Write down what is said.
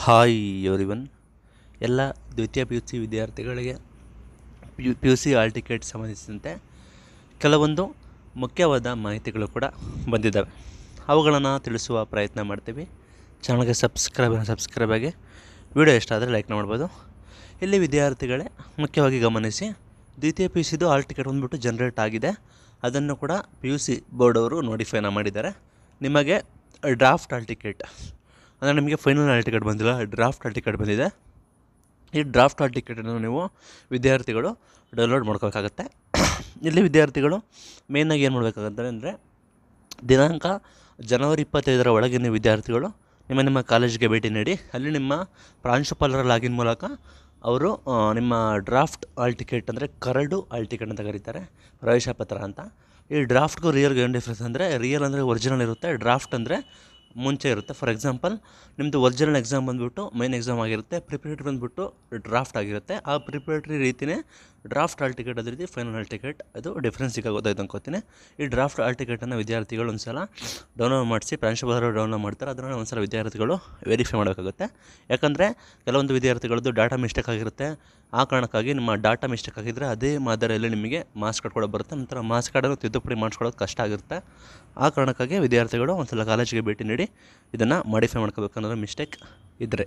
hi everyone ಎಲ್ಲ ದ್ವಿತೀಯ P U C ವಿದ್ಯಾರ್ಥಿಗಳಿಗೆ P U C hall ticket ಸಂಬಂಧಿಸಿದಂತೆ ಕೆಲವೊಂದು ಮುಖ್ಯವಾದ ಮಾಹಿತಿಗಳು ಕೂಡ ಬಂದಿದ್ದಾವೆ ಅವುಗಳನ್ನು ತಿಳಿಸುವ ಪ್ರಯತ್ನ ಮಾಡ್ತೀವಿ ಚಾನಲ್ಗೆ ಸಬ್ಸ್ಕ್ರೈಬ್ ಸಬ್ಸ್ಕ್ರೈಬ್ ಆಗಿ ವಿಡಿಯೋ ಎಷ್ಟಾದರೆ ಆದರೆ ಲೈಕ್ ಮಾಡ್ಬೋದು ಇಲ್ಲಿ ವಿದ್ಯಾರ್ಥಿಗಳೇ ಮುಖ್ಯವಾಗಿ ಗಮನಿಸಿ ದ್ವಿತೀಯ ಪಿ ಯು ಸಿದು ಆಲ್ ಟಿಕೆಟ್ ಬಂದುಬಿಟ್ಟು ಜನ್ರೇಟ್ ಆಗಿದೆ ಅದನ್ನು ಕೂಡ ಪಿ ಯು ಸಿ ಬೋರ್ಡವರು ನೋಡಿಫೈನ ಮಾಡಿದ್ದಾರೆ ನಿಮಗೆ ಡ್ರಾಫ್ಟ್ ಆಲ್ ಟಿಕೆಟ್ ಅಂದರೆ ನಿಮಗೆ ಫೈನಲ್ ಆಲ್ ಟಿಕೆಟ್ ಬಂದಿಲ್ಲ ಡ್ರಾಫ್ಟ್ ಆಲ್ ಟಿಕೆಟ್ ಬಂದಿದೆ ಈ ಡ್ರಾಫ್ಟ್ ಆಲ್ ಟಿಕೆಟನ್ನು ನೀವು ವಿದ್ಯಾರ್ಥಿಗಳು ಡೌನ್ಲೋಡ್ ಮಾಡ್ಕೋಬೇಕಾಗತ್ತೆ ಇಲ್ಲಿ ವಿದ್ಯಾರ್ಥಿಗಳು ಮೇನಾಗಿ ಏನು ಮಾಡಬೇಕಾಗತ್ತೆ ಅಂದರೆ ದಿನಾಂಕ ಜನವರಿ ಇಪ್ಪತ್ತೈದರ ಒಳಗೆ ನೀವು ವಿದ್ಯಾರ್ಥಿಗಳು ನಿಮ್ಮ ನಿಮ್ಮ ಕಾಲೇಜಿಗೆ ಭೇಟಿ ನೀಡಿ ಅಲ್ಲಿ ನಿಮ್ಮ ಪ್ರಾಂಶುಪಾಲರ ಲಾಗಿನ್ ಮೂಲಕ ಅವರು ನಿಮ್ಮ ಡ್ರಾಫ್ಟ್ ಆಲ್ ಟಿಕೆಟ್ ಅಂದರೆ ಕರಡು ಆಲ್ ಟಿಕೆಟ್ ಅಂತ ಕರೀತಾರೆ ಪ್ರವೇಶ ಪತ್ರ ಅಂತ ಈ ಡ್ರಾಫ್ಟ್ಗೂ ರಿಯಲ್ಗೂ ಏನು ಡಿಫ್ರೆನ್ಸ್ ಅಂದರೆ ರಿಯಲ್ ಅಂದರೆ ಒರಿಜಿನಲ್ ಇರುತ್ತೆ ಡ್ರಾಫ್ಟ್ ಅಂದರೆ ಮುಂಚೆ ಇರುತ್ತೆ ಫಾರ್ ಎಕ್ಸಾಂಪಲ್ ನಿಮ್ಮದು ಒರಿಜಿನಲ್ ಎಕ್ಸಾಮ್ ಬಂದುಬಿಟ್ಟು ಮೈನ್ ಎಕ್ಸಾಮ್ ಆಗಿರುತ್ತೆ ಪ್ರಿಪ್ರೇಟ್ರಿ ಬಂದುಬಿಟ್ಟು ಡ್ರಾಫ್ಟ್ ಆಗಿರುತ್ತೆ ಆ ಪ್ರಿಪ್ರೇಟ್ರಿ ರೀತಿಯೇ ಡ್ರಾಫ್ಟ್ ಆಲ್ ಟಿಕೆಟ್ ಅದೇ ರೀತಿ ಫೈನಲ್ ಆಲ್ ಟಿಕೆಟ್ ಅದು ಡಿಫ್ರೆನ್ಸ್ ಸಿಕ್ಕಾಗೋದಾಯ್ತು ಅನ್ಕೋತೀನಿ ಈ ಡ್ರಾಫ್ಟ್ ಆಲ್ ಟಿಕೆಟನ್ನು ವಿದ್ಯಾರ್ಥಿಗಳು ಒಂದು ಸಲ ಡೌನ್ಲೋಡ್ ಮಾಡಿಸಿ ಪ್ರಾಂಶುಪಾಲರು ಡೌನ್ಲೋಡ್ ಮಾಡ್ತಾರೆ ಅದನ್ನು ಒಂದು ಸಲ ವಿದ್ಯಾರ್ಥಿಗಳು ವೆರಿಫೈ ಮಾಡೋಕ್ಕಾಗುತ್ತೆ ಯಾಕಂದರೆ ಕೆಲವೊಂದು ವಿದ್ಯಾರ್ಥಿಗಳದ್ದು ಡಾಟಾ ಮಿಸ್ಟೇಕ್ ಆಗಿರುತ್ತೆ ಆ ಕಾರಣಕ್ಕಾಗಿ ನಿಮ್ಮ ಡಾಟಾ ಮಿಸ್ಟೇಕ್ ಆಗಿದ್ದರೆ ಅದೇ ಮಾದರಿಯಲ್ಲಿ ನಿಮಗೆ ಮಾಸ್ಕ್ ಕಾರ್ಡ್ ಕೊಡೋ ಬರುತ್ತೆ ನಂತರ ಮಾರ್ಕ್ಸ್ ಕಾರ್ಡನ್ನು ತಿದ್ದುಪಡಿ ಮಾಡಿಸ್ಕೊಳ್ಳೋದು ಕಷ್ಟ ಆಗಿರುತ್ತೆ ಆ ಕಾರಣಕ್ಕಾಗಿ ವಿದ್ಯಾರ್ಥಿಗಳು ಒಂದ್ಸಲ ಸಲ ಕಾಲೇಜಿಗೆ ಭೇಟಿ ನೀಡಿ ಇದನ್ನು ಮಾಡಿಫೈ ಅನ್ನೋದು ಮಿಸ್ಟೇಕ್ ಇದ್ದರೆ